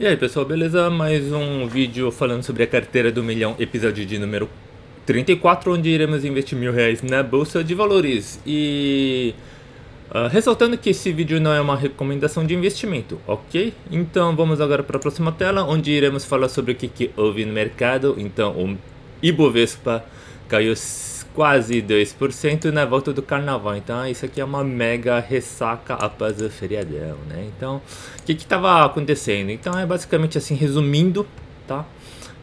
E aí pessoal, beleza? Mais um vídeo falando sobre a carteira do milhão, episódio de número 34, onde iremos investir mil reais na bolsa de valores. E uh, ressaltando que esse vídeo não é uma recomendação de investimento, ok? Então vamos agora para a próxima tela, onde iremos falar sobre o que, que houve no mercado. Então o Ibovespa caiu quase 2% na volta do carnaval. Então isso aqui é uma mega ressaca após o feriadão, né? Então, o que estava acontecendo? Então é basicamente assim, resumindo, tá?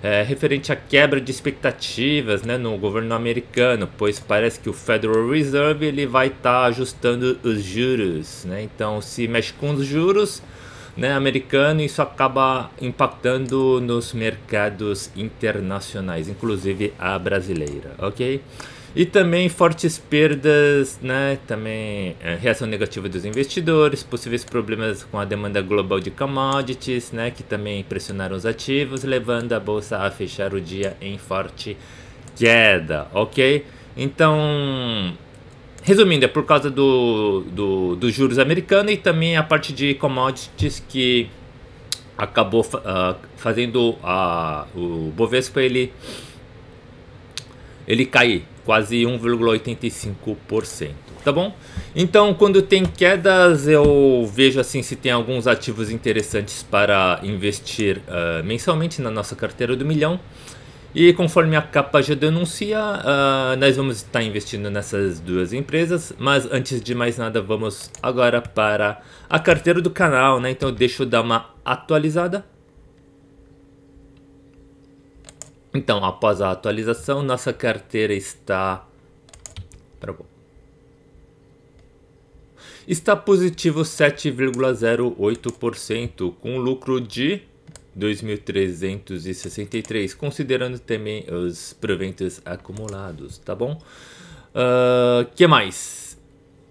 É, referente à quebra de expectativas né, no governo americano, pois parece que o Federal Reserve ele vai estar tá ajustando os juros. Né? Então, se mexe com os juros, né, americano e isso acaba impactando nos mercados internacionais, inclusive a brasileira, ok? E também fortes perdas, né, também é, reação negativa dos investidores, possíveis problemas com a demanda global de commodities, né, que também pressionaram os ativos, levando a bolsa a fechar o dia em forte queda, ok? Então, Resumindo, é por causa do, do, dos juros americanos e também a parte de commodities que acabou uh, fazendo o Bovespa ele, ele cair quase 1,85%, tá bom? Então, quando tem quedas, eu vejo assim se tem alguns ativos interessantes para investir uh, mensalmente na nossa carteira do milhão. E conforme a capa já denuncia, uh, nós vamos estar investindo nessas duas empresas, mas antes de mais nada, vamos agora para a carteira do canal, né? Então deixa eu dar uma atualizada. Então, após a atualização, nossa carteira está Está positivo 7,08% com lucro de 2.363, considerando também os proventos acumulados, tá bom? Uh, que mais?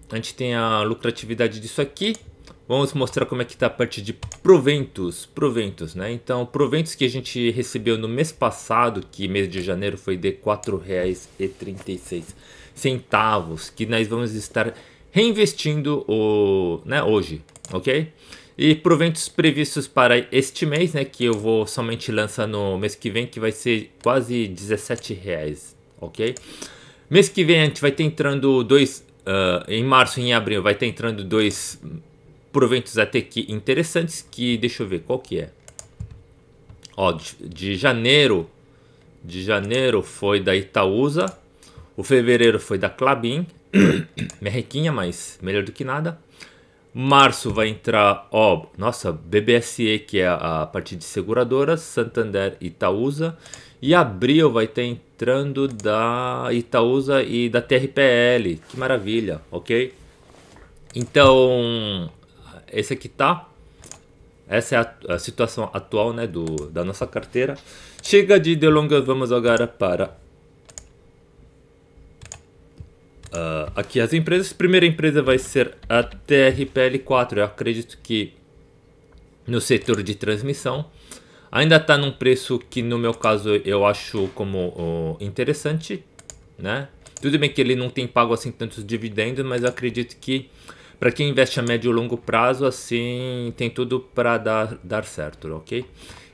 A gente tem a lucratividade disso aqui. Vamos mostrar como é que está a parte de proventos, proventos, né? Então, proventos que a gente recebeu no mês passado, que mês de janeiro foi de R$ 4,36, que nós vamos estar reinvestindo o, né, hoje, ok? E proventos previstos para este mês, né, que eu vou somente lançar no mês que vem, que vai ser quase 17 reais, ok? Mês que vem a gente vai ter entrando dois, uh, em março e em abril, vai ter entrando dois proventos até que interessantes, que deixa eu ver qual que é. Ó, de, de janeiro, de janeiro foi da Itaúsa, o fevereiro foi da Clabin, merrequinha, mas melhor do que nada. Março vai entrar, ó, nossa, BBSE, que é a, parte partir de seguradoras, Santander e Itaúsa. E abril vai ter entrando da Itaúsa e da TRPL. Que maravilha, ok? Então, esse aqui tá. Essa é a, a situação atual né, do, da nossa carteira. Chega de delongas, vamos agora para Uh, aqui as empresas. Primeira empresa vai ser a TRPL4. Eu acredito que no setor de transmissão ainda está num preço que no meu caso eu acho como uh, interessante, né? Tudo bem que ele não tem pago assim tantos dividendos, mas eu acredito que para quem investe a médio e longo prazo, assim tem tudo para dar, dar certo, ok?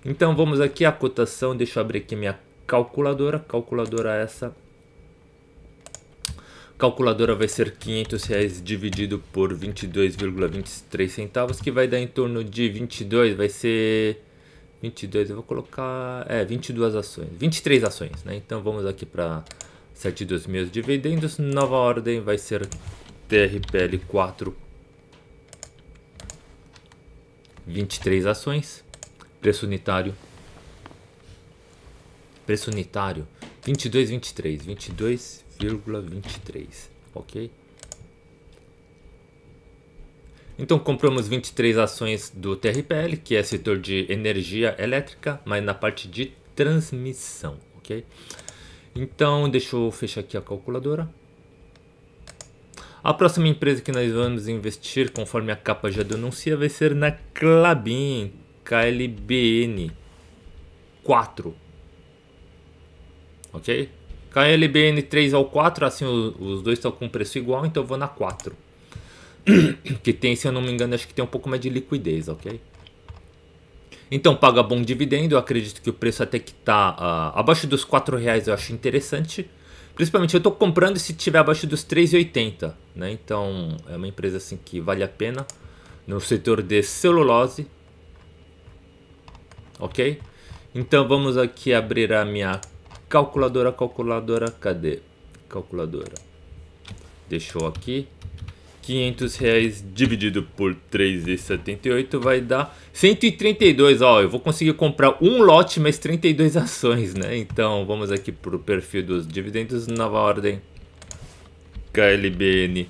Então vamos aqui a cotação. Deixa eu abrir aqui minha calculadora. Calculadora essa calculadora vai ser R$ 500 reais dividido por 22,23 centavos, que vai dar em torno de 22, vai ser 22, eu vou colocar, é, 22 ações, 23 ações, né? Então vamos aqui para 72 meses de dividendos, nova ordem vai ser TRPL 4 23 ações, preço unitário preço unitário 22 23, 22 3,23, ok? Então compramos 23 ações do TRPL, que é setor de energia elétrica, mas na parte de transmissão, ok? Então deixa eu fechar aqui a calculadora. A próxima empresa que nós vamos investir, conforme a capa já denuncia, vai ser na Clabin, KLBN 4. Ok? KLBN 3 ao 4, assim, os dois estão com preço igual, então eu vou na 4. que tem, se eu não me engano, acho que tem um pouco mais de liquidez, ok? Então paga bom dividendo, eu acredito que o preço até que tá uh, abaixo dos 4 reais eu acho interessante. Principalmente eu estou comprando se tiver abaixo dos 3,80, né? Então é uma empresa assim que vale a pena no setor de celulose. OK? Então vamos aqui abrir a minha Calculadora, calculadora, cadê? Calculadora. Deixou aqui. 500 reais dividido por 3,78 vai dar 132. Ó, eu vou conseguir comprar um lote mais 32 ações, né? Então vamos aqui para o perfil dos dividendos, nova ordem. KLBN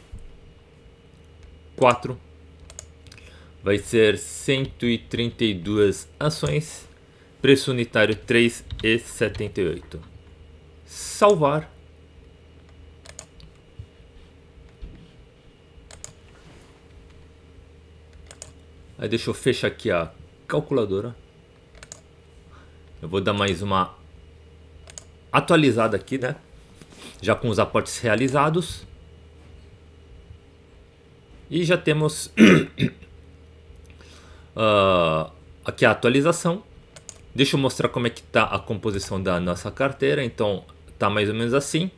4 vai ser 132 ações, preço unitário 3,78 salvar. Aí deixa eu fechar aqui a calculadora. Eu vou dar mais uma atualizada aqui, né? Já com os aportes realizados. E já temos uh, aqui a atualização. Deixa eu mostrar como é que está a composição da nossa carteira. Então, tá mais ou menos assim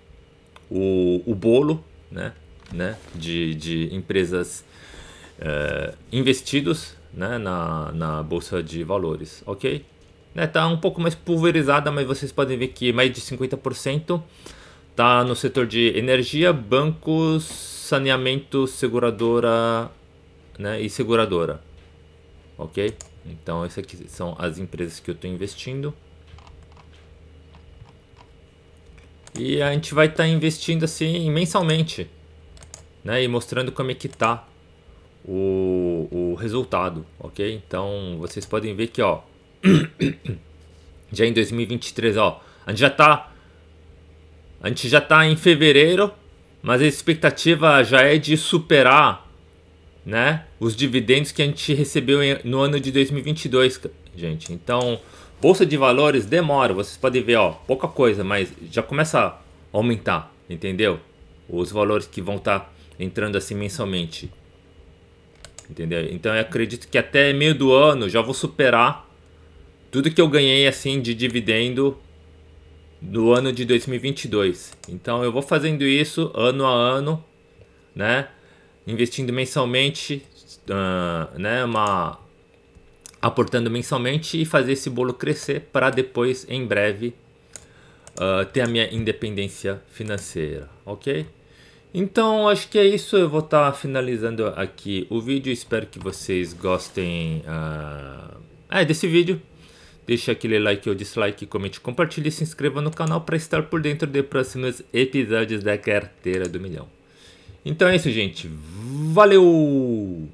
o, o bolo né, né, de, de empresas é, investidos né, na, na bolsa de valores, ok? Né, tá um pouco mais pulverizada, mas vocês podem ver que mais de 50% tá no setor de energia, bancos, saneamento, seguradora né, e seguradora, ok? Então, essas aqui são as empresas que eu estou investindo. E a gente vai estar tá investindo assim mensalmente, né? E mostrando como é que tá o, o resultado, ok? Então vocês podem ver que ó, já em 2023 ó, a gente já tá, a gente já tá em fevereiro, mas a expectativa já é de superar né? Os dividendos que a gente recebeu no ano de 2022, gente. Então, bolsa de valores demora, vocês podem ver, ó, pouca coisa, mas já começa a aumentar, entendeu? Os valores que vão estar tá entrando assim mensalmente. Entendeu? Então, eu acredito que até meio do ano já vou superar tudo que eu ganhei assim de dividendo do ano de 2022. Então, eu vou fazendo isso ano a ano, né? investindo mensalmente, uh, né, uma, aportando mensalmente e fazer esse bolo crescer para depois, em breve, uh, ter a minha independência financeira, ok? Então, acho que é isso. Eu vou estar tá finalizando aqui o vídeo. Espero que vocês gostem uh, é, desse vídeo. Deixe aquele like ou dislike, comente, compartilhe e se inscreva no canal para estar por dentro de próximos episódios da Carteira do Milhão. Então é isso, gente. Valeu!